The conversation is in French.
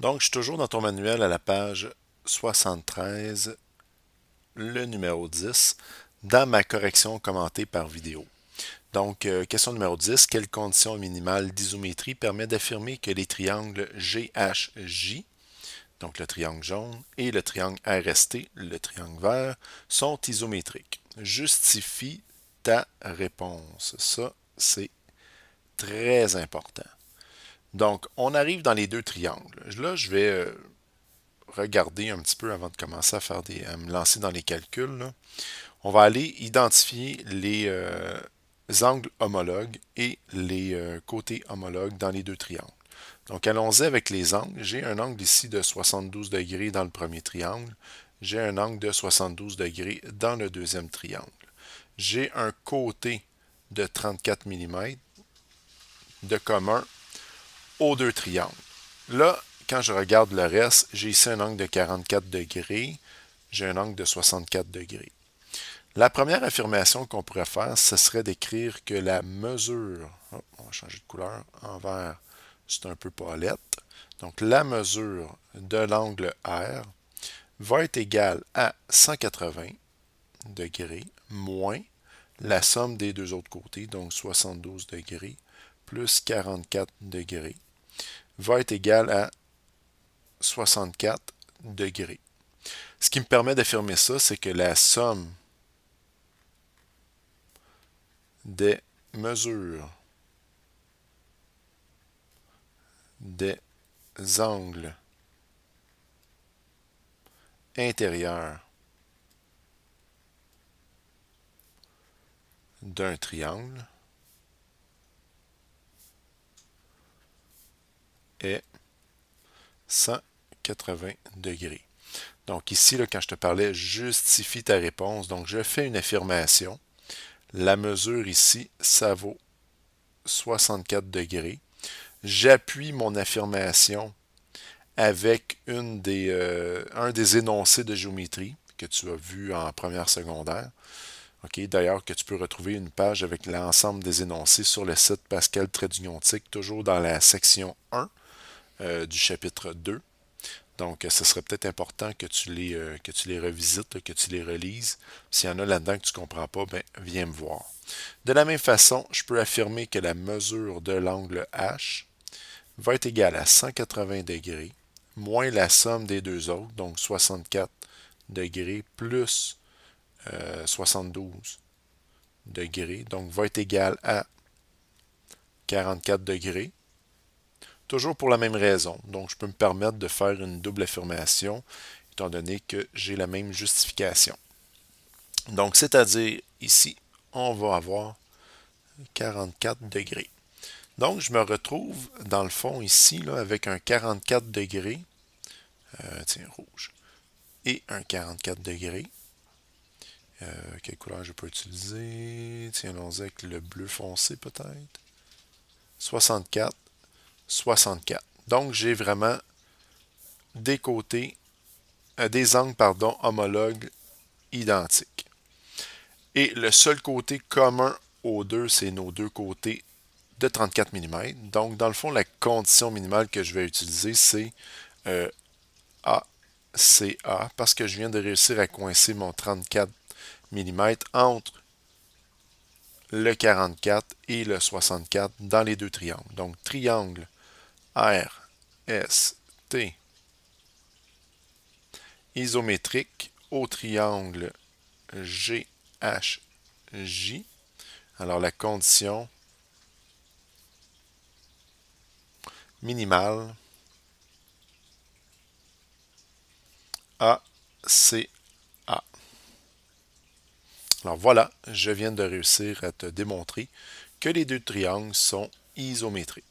Donc, je suis toujours dans ton manuel à la page 73, le numéro 10, dans ma correction commentée par vidéo. Donc, euh, question numéro 10, quelle condition minimale d'isométrie permet d'affirmer que les triangles GHJ, donc le triangle jaune, et le triangle RST, le triangle vert, sont isométriques? Justifie ta réponse. Ça, c'est très important. Donc, on arrive dans les deux triangles. Là, je vais euh, regarder un petit peu avant de commencer à, faire des, me lancer dans les calculs. On va aller identifier les euh, angles homologues et les euh, côtés homologues dans les deux triangles. Donc, allons-y avec les angles. J'ai un angle ici de 72 degrés dans le premier triangle. J'ai un angle de 72 degrés dans le deuxième triangle. J'ai un côté de 34 mm de commun aux deux triangles. Là, quand je regarde le reste, j'ai ici un angle de 44 degrés, j'ai un angle de 64 degrés. La première affirmation qu'on pourrait faire, ce serait d'écrire que la mesure, on va changer de couleur, en vert, c'est un peu palette, donc la mesure de l'angle R va être égale à 180 degrés moins la somme des deux autres côtés, donc 72 degrés, plus 44 degrés, va être égal à 64 degrés. Ce qui me permet d'affirmer ça, c'est que la somme des mesures des angles intérieurs d'un triangle est 180 degrés. Donc ici, là, quand je te parlais, justifie ta réponse. Donc je fais une affirmation. La mesure ici, ça vaut 64 degrés. J'appuie mon affirmation avec une des, euh, un des énoncés de géométrie que tu as vu en première secondaire. D'ailleurs, que tu peux retrouver une page avec l'ensemble des énoncés sur le site pascal toujours dans la section 1. Euh, du chapitre 2. Donc, euh, ce serait peut-être important que tu les, euh, que tu les revisites, que tu les relises. S'il y en a là-dedans que tu ne comprends pas, ben, viens me voir. De la même façon, je peux affirmer que la mesure de l'angle H va être égale à 180 degrés moins la somme des deux autres, donc 64 degrés plus 72 degrés, donc va être égale à 44 degrés Toujours pour la même raison. Donc, je peux me permettre de faire une double affirmation, étant donné que j'ai la même justification. Donc, c'est-à-dire, ici, on va avoir 44 degrés. Donc, je me retrouve, dans le fond, ici, là, avec un 44 degrés, euh, tiens, rouge, et un 44 degrés. Euh, quelle couleur je peux utiliser? Tiens, allons y avec le bleu foncé, peut-être. 64 64. Donc, j'ai vraiment des côtés, euh, des angles, pardon, homologues identiques. Et le seul côté commun aux deux, c'est nos deux côtés de 34 mm. Donc, dans le fond, la condition minimale que je vais utiliser, c'est ACA, euh, parce que je viens de réussir à coincer mon 34 mm entre le 44 et le 64 dans les deux triangles. Donc, triangle R, T, isométrique au triangle GHJ. Alors la condition minimale C, A. Alors voilà, je viens de réussir à te démontrer que les deux triangles sont isométriques.